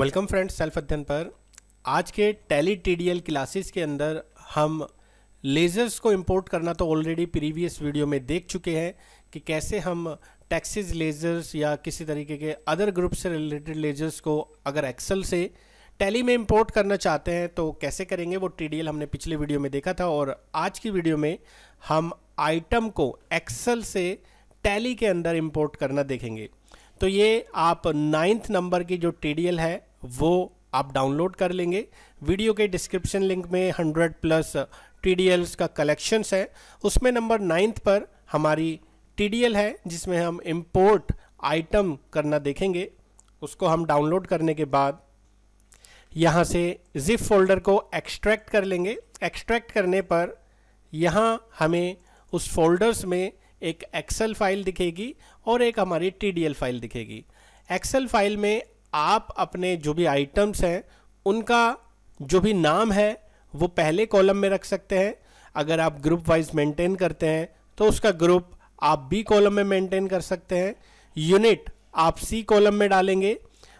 welcome friends self अध्ययन पर आज के टैली टीडीएल क्लासेस के अंदर हम लेज़र्स को इंपोर्ट करना तो ऑलरेडी प्रीवियस वीडियो में देख चुके हैं कि कैसे हम टैक्सेस लेज़र्स या किसी तरीके के अदर ग्रुप से रिलेटेड लेज़र्स को अगर एक्सेल से टैली में इंपोर्ट करना चाहते हैं तो कैसे करेंगे वो टी हमने पिछले वीडियो में देखा था और आज की वीडियो में हम आइटम को एक्सल से टैली के अंदर इम्पोर्ट करना देखेंगे तो ये आप नाइन्थ नंबर की जो टी है वो आप डाउनलोड कर लेंगे वीडियो के डिस्क्रिप्शन लिंक में 100 प्लस टी का कलेक्शंस है उसमें नंबर नाइन्थ पर हमारी टी है जिसमें हम इम्पोर्ट आइटम करना देखेंगे उसको हम डाउनलोड करने के बाद यहाँ से जिप फोल्डर को एक्सट्रैक्ट कर लेंगे एक्सट्रैक्ट करने पर यहाँ हमें उस फोल्डर्स में एक एक्सेल फाइल दिखेगी और एक हमारी टी फाइल दिखेगी एक्सेल फाइल में आप अपने जो भी आइटम्स हैं उनका जो भी नाम है वो पहले कॉलम में रख सकते हैं अगर आप ग्रुप वाइज मेंटेन करते हैं तो उसका ग्रुप आप बी कॉलम में मेंटेन कर सकते हैं यूनिट आप सी कॉलम में डालेंगे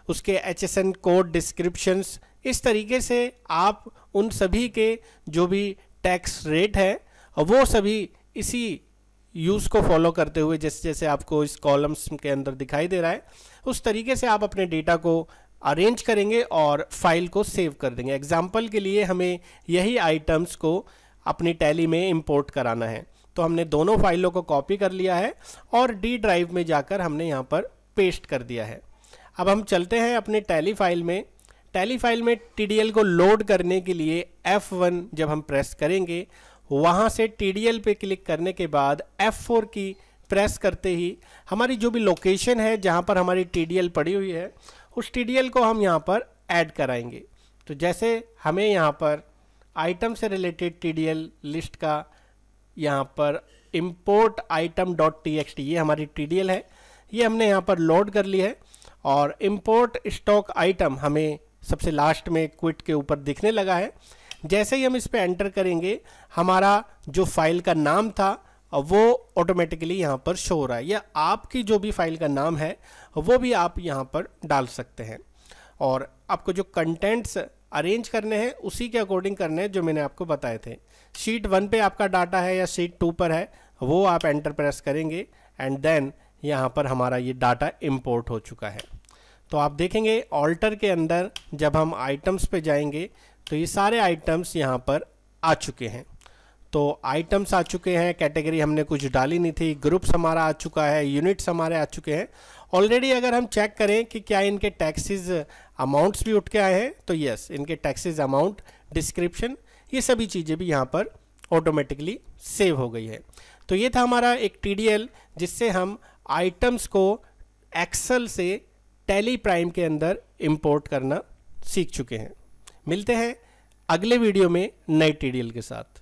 उसके H S N code descriptions इस तरीके से आप उन सभी के जो भी टैक्स रेट है वो सभी इसी यूज़ को फॉलो करते हुए जैसे जैसे आपको इस कॉलम्स के अंदर दिखाई दे रहा है उस तरीके से आप अपने डेटा को अरेंज करेंगे और फाइल को सेव कर देंगे एग्जाम्पल के लिए हमें यही आइटम्स को अपनी टैली में इम्पोर्ट कराना है तो हमने दोनों फाइलों को कॉपी कर लिया है और डी ड्राइव में जाकर हमने यहाँ पर पेस्ट कर दिया है अब हम चलते हैं अपने टैली फाइल में टैली फाइल में टी को लोड करने के लिए F1 जब हम प्रेस करेंगे वहाँ से टी पे क्लिक करने के बाद फोर की प्रेस करते ही हमारी जो भी लोकेशन है जहाँ पर हमारी टी पड़ी हुई है उस टी को हम यहाँ पर ऐड कराएंगे तो जैसे हमें यहाँ पर आइटम से रिलेटेड टी लिस्ट का यहाँ पर इम्पोर्ट आइटम डॉट टी ये हमारी टी है ये हमने यहाँ पर लोड कर ली है और इम्पोर्ट स्टॉक आइटम हमें सबसे लास्ट में क्विट के ऊपर दिखने लगा है जैसे ही हम इस पर एंटर करेंगे हमारा जो फाइल का नाम था वो ऑटोमेटिकली यहाँ पर शो हो रहा है या आपकी जो भी फाइल का नाम है वो भी आप यहाँ पर डाल सकते हैं और आपको जो कंटेंट्स अरेंज करने हैं उसी के अकॉर्डिंग करने हैं जो मैंने आपको बताए थे शीट वन पे आपका डाटा है या शीट टू पर है वो आप एंटर प्रेस करेंगे एंड देन यहाँ पर हमारा ये डाटा इम्पोर्ट हो चुका है तो आप देखेंगे ऑल्टर के अंदर जब हम आइटम्स पे जाएंगे तो ये सारे आइटम्स यहाँ पर आ चुके हैं तो आइटम्स आ चुके हैं कैटेगरी हमने कुछ डाली नहीं थी ग्रुप्स हमारा आ चुका है यूनिट्स हमारे आ चुके हैं ऑलरेडी अगर हम चेक करें कि क्या इनके टैक्सेस अमाउंट्स भी उठ के आए हैं तो यस इनके टैक्सेस अमाउंट डिस्क्रिप्शन ये सभी चीज़ें भी यहाँ पर ऑटोमेटिकली सेव हो गई है तो ये था हमारा एक टी जिससे हम आइटम्स को एक्सल से टेली प्राइम के अंदर इम्पोर्ट करना सीख चुके हैं मिलते हैं अगले वीडियो में नए टीडीएल के साथ